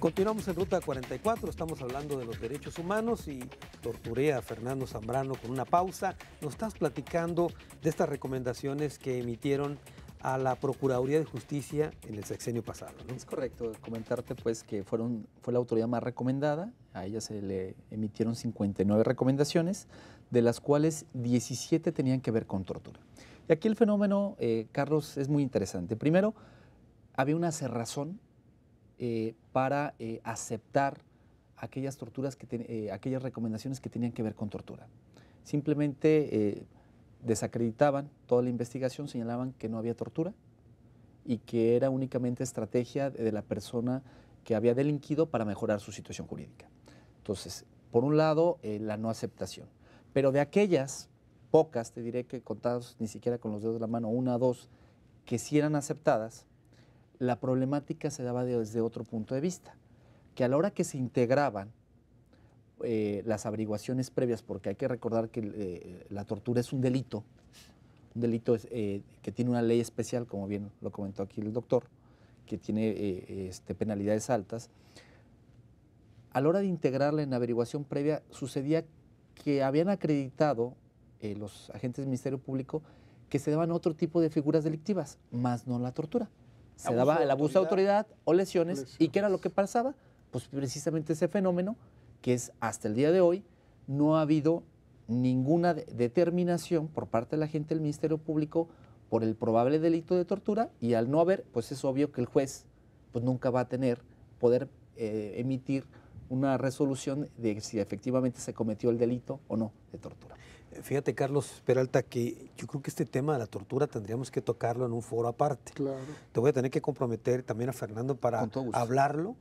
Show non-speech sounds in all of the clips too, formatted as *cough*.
Continuamos en Ruta 44, estamos hablando de los derechos humanos y torturé a Fernando Zambrano con una pausa. Nos estás platicando de estas recomendaciones que emitieron a la Procuraduría de Justicia en el sexenio pasado. ¿no? Es correcto, comentarte pues que fueron, fue la autoridad más recomendada, a ella se le emitieron 59 recomendaciones, de las cuales 17 tenían que ver con tortura. Y aquí el fenómeno, eh, Carlos, es muy interesante. Primero, había una cerrazón eh, para eh, aceptar aquellas torturas, que eh, aquellas recomendaciones que tenían que ver con tortura. Simplemente desacreditaban toda la investigación, señalaban que no había tortura y que era únicamente estrategia de, la persona que había delinquido para mejorar su situación jurídica. Entonces, por un lado, la no aceptación, pero de aquellas pocas, te diré que contados ni siquiera con los dedos de la mano, una o dos, que sí eran aceptadas, la problemática se daba desde otro punto de vista, que a la hora que se integraban eh, las averiguaciones previas, porque hay que recordar que eh, la tortura es un delito, un delito eh, que tiene una ley especial, como bien lo comentó aquí el doctor, que tiene este, penalidades altas, a la hora de integrarla en la averiguación previa sucedía que habían acreditado los agentes del Ministerio Público que se daban otro tipo de figuras delictivas, más no la tortura se daba el abuso de autoridad o lesiones, ¿Y qué era lo que pasaba? Pues precisamente ese fenómeno que es hasta el día de hoy no ha habido ninguna determinación por parte de la gente del Ministerio Público por el probable delito de tortura y al no haber, pues es obvio que el juez pues nunca va a tener poder eh, emitir una resolución de si efectivamente se cometió el delito o no de tortura. Fíjate, Carlos Peralta, que yo creo que este tema de la tortura tendríamos que tocarlo en un foro aparte. Claro. Te voy a tener que comprometer también a Fernando para hablarlo,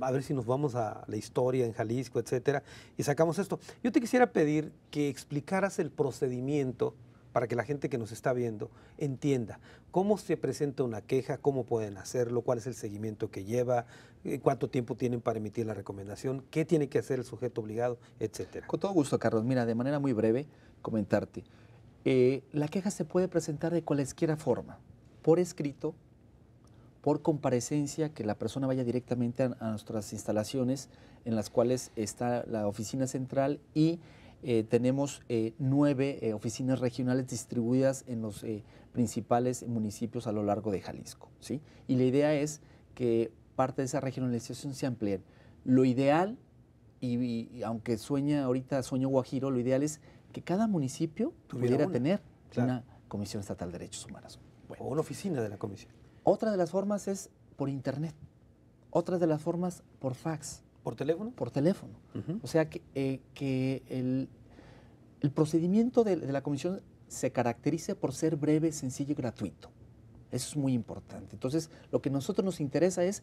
a ver si nos vamos a la historia en Jalisco, etcétera, y sacamos esto. Yo te quisiera pedir que explicaras el procedimiento para que la gente que nos está viendo entienda cómo se presenta una queja, cómo pueden hacerlo, cuál es el seguimiento que lleva, eh, cuánto tiempo tienen para emitir la recomendación, qué tiene que hacer el sujeto obligado, etcétera. Con todo gusto, Carlos. Mira, de manera muy breve, comentarte. Eh, la queja se puede presentar de cualquiera forma, por escrito, por comparecencia, que la persona vaya directamente a, nuestras instalaciones en las cuales está la oficina central y eh, tenemos eh, nueve oficinas regionales distribuidas en los principales municipios a lo largo de Jalisco. ¿sí? Y la idea es que parte de esa regionalización se amplíe. Lo ideal, y aunque sueña ahorita, sueño guajiro, lo ideal es que cada municipio pudiera tener una Comisión Estatal de Derechos Humanos. O una oficina de la comisión. Otra de las formas es por internet. Otra de las formas por fax. ¿Por teléfono? Por teléfono. O sea que, eh, que el, procedimiento de, la comisión se caracteriza por ser breve, sencillo y gratuito. Eso es muy importante. Entonces, lo que a nosotros nos interesa es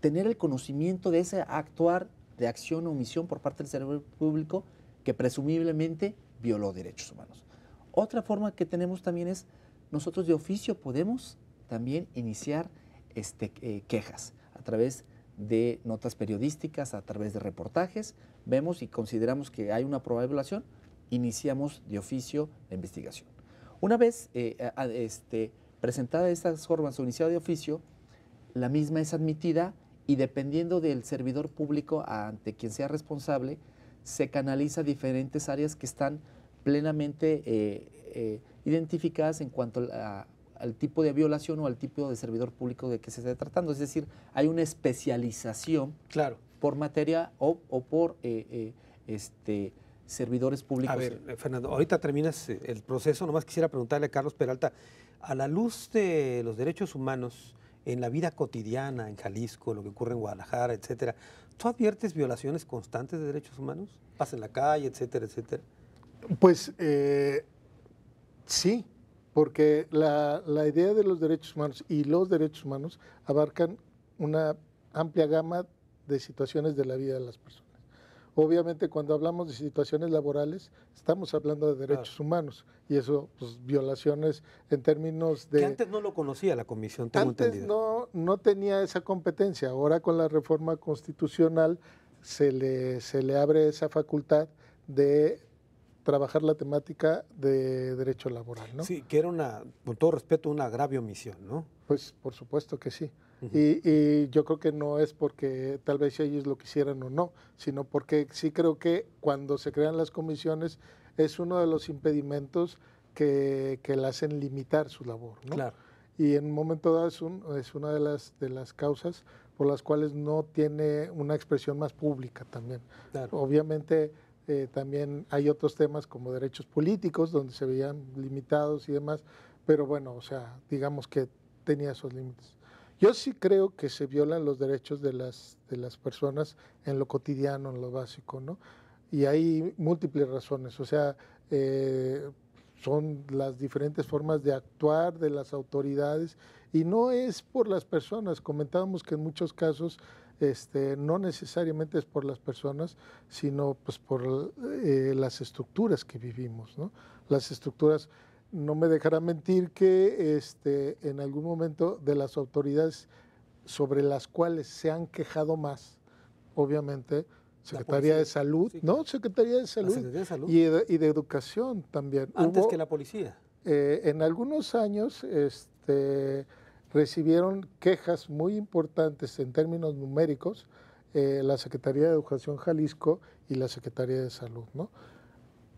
tener el conocimiento de ese actuar de acción o omisión por parte del servidor público que presumiblemente violó derechos humanos. Otra forma que tenemos también es, nosotros de oficio podemos también iniciar este, eh, quejas a través de notas periodísticas, a través de reportajes. Vemos y consideramos que hay una probable violación, iniciamos de oficio la investigación. Una vez eh, eh, este, presentada estas formas o iniciado de oficio, la misma es admitida y dependiendo del servidor público ante quien sea responsable, se canaliza diferentes áreas que están plenamente eh, eh, identificadas en cuanto al tipo de violación o al tipo de servidor público de que se está tratando. Es decir, hay una especialización claro. por materia o, por eh, este, servidores públicos. A ver, Fernando, ahorita terminas el proceso. Nomás quisiera preguntarle a Carlos Peralta, a la luz de los derechos humanos, en la vida cotidiana en Jalisco, lo que ocurre en Guadalajara, etcétera, ¿tú adviertes violaciones constantes de derechos humanos? ¿Pasa en la calle, etcétera, etcétera? Pues eh, sí, porque la idea de los derechos humanos y los derechos humanos abarcan una amplia gama de situaciones de la vida de las personas. Obviamente cuando hablamos de situaciones laborales estamos hablando de derechos humanos y eso, pues violaciones en términos de... antes no lo conocía la comisión, tengo antes No, no tenía esa competencia, ahora con la reforma constitucional se le, se le abre esa facultad de trabajar la temática de derecho laboral, ¿no? Sí, que era una, con todo respeto, una grave omisión, ¿no? Pues por supuesto que sí y, yo creo que no es porque tal vez ellos lo quisieran o no, sino porque sí creo que cuando se crean las comisiones es uno de los impedimentos que, que la hacen limitar su labor. Claro. Y en un momento dado es, una de las, de las causas por las cuales no tiene una expresión más pública también. Obviamente eh, también hay otros temas como derechos políticos, donde se veían limitados y demás, pero bueno, o sea, digamos que tenía esos límites. Yo sí creo que se violan los derechos de las, de las personas en lo cotidiano, en lo básico, ¿no? Y hay múltiples razones, o sea, eh, son las diferentes formas de actuar de las autoridades y no es por las personas. Comentábamos que en muchos casos este, no necesariamente es por las personas, sino pues por eh, las estructuras que vivimos, ¿no? Las estructuras no me dejará mentir que este, en algún momento de las autoridades sobre las cuales se han quejado más, obviamente, Secretaría de Salud, ¿no? Secretaría de Salud, Y, de, Educación también. Antes que la policía. Eh, en algunos años este, recibieron quejas muy importantes en términos numéricos eh, la Secretaría de Educación Jalisco y la Secretaría de Salud, ¿no?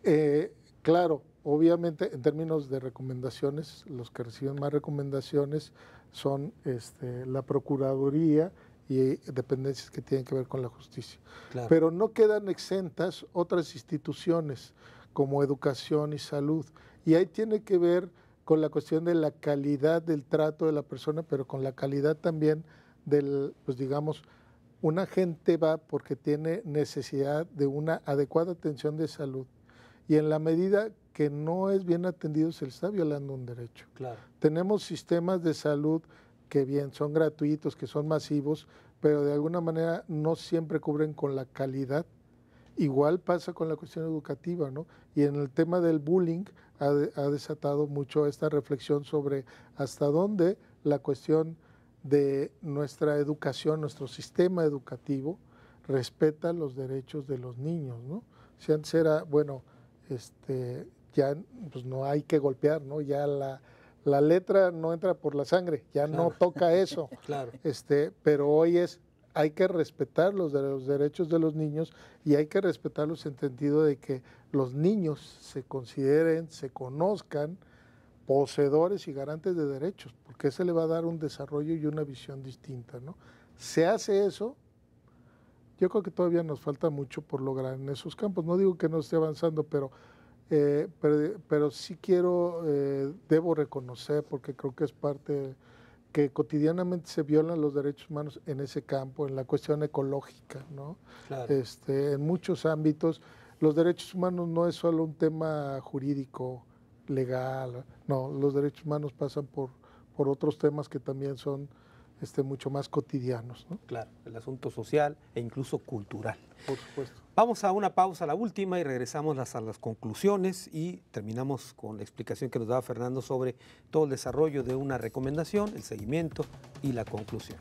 Eh, claro, Obviamente, en términos de recomendaciones, los que reciben más recomendaciones son este, la Procuraduría y dependencias que tienen que ver con la justicia. Pero no quedan exentas otras instituciones como educación y salud. Y ahí tiene que ver con la cuestión de la calidad del trato de la persona, pero con la calidad también del, pues digamos, una gente va porque tiene necesidad de una adecuada atención de salud. Y en la medida que no es bien atendido se le está violando un derecho. Tenemos sistemas de salud que bien son gratuitos, que son masivos, pero de alguna manera no siempre cubren con la calidad. Igual pasa con la cuestión educativa, ¿no? Y en el tema del bullying ha, ha desatado mucho esta reflexión sobre hasta dónde la cuestión de nuestra educación, nuestro sistema educativo, respeta los derechos de los niños, ¿no? Si antes era, bueno, este, ya pues, no hay que golpear, ¿no? Ya la, letra no entra por la sangre, ya no toca eso. *laughs* claro. Este, pero hoy es hay que respetar los, los, derechos de los niños y hay que respetarlos en sentido de que los niños se consideren, se conozcan poseedores y garantes de derechos, porque se le va a dar un desarrollo y una visión distinta, ¿no? Se hace eso, yo creo que todavía nos falta mucho por lograr en esos campos. No digo que no esté avanzando, pero eh, pero, sí quiero, eh, debo reconocer, porque creo que es parte que cotidianamente se violan los derechos humanos en ese campo, en la cuestión ecológica, ¿no? Este, en muchos ámbitos, los derechos humanos no es solo un tema jurídico, legal, no, los derechos humanos pasan por, por otros temas que también son este, mucho más cotidianos. Claro, el asunto social e incluso cultural. Por supuesto. Vamos a una pausa, la última, y regresamos a las conclusiones y terminamos con la explicación que nos daba Fernando sobre todo el desarrollo de una recomendación, el seguimiento y la conclusión.